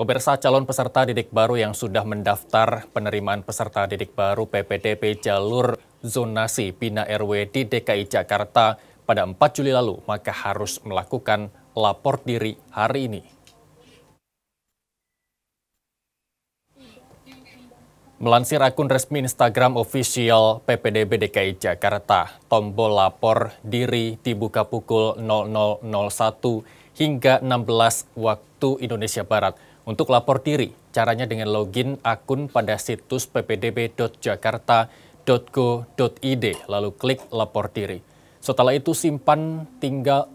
Pemirsa calon peserta didik baru yang sudah mendaftar penerimaan peserta didik baru PPDB jalur zonasi Bina RW di DKI Jakarta pada 4 Juli lalu, maka harus melakukan lapor diri hari ini. Melansir akun resmi Instagram official PPDB DKI Jakarta, tombol lapor diri dibuka pukul 0001 hingga 16 waktu Indonesia Barat untuk lapor diri. Caranya dengan login akun pada situs ppdb.jakarta.go.id lalu klik lapor diri. Setelah itu simpan tinggal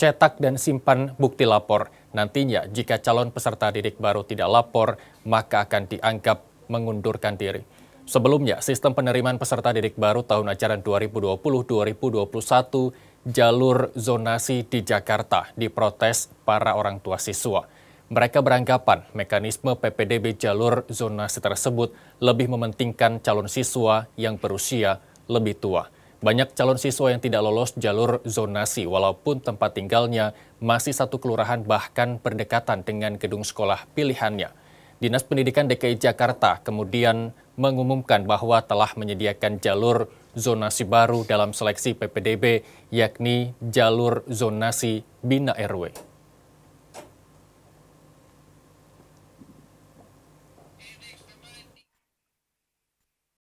cetak dan simpan bukti lapor. Nantinya jika calon peserta didik baru tidak lapor, maka akan dianggap mengundurkan diri. Sebelumnya, sistem penerimaan peserta didik baru tahun ajaran 2020-2021 jalur zonasi di Jakarta diprotes para orang tua siswa. Mereka beranggapan mekanisme PPDB jalur zonasi tersebut lebih mementingkan calon siswa yang berusia lebih tua. Banyak calon siswa yang tidak lolos jalur zonasi walaupun tempat tinggalnya masih satu kelurahan bahkan berdekatan dengan gedung sekolah pilihannya. Dinas Pendidikan DKI Jakarta kemudian mengumumkan bahwa telah menyediakan jalur zonasi baru dalam seleksi PPDB, yakni jalur zonasi Bina RW.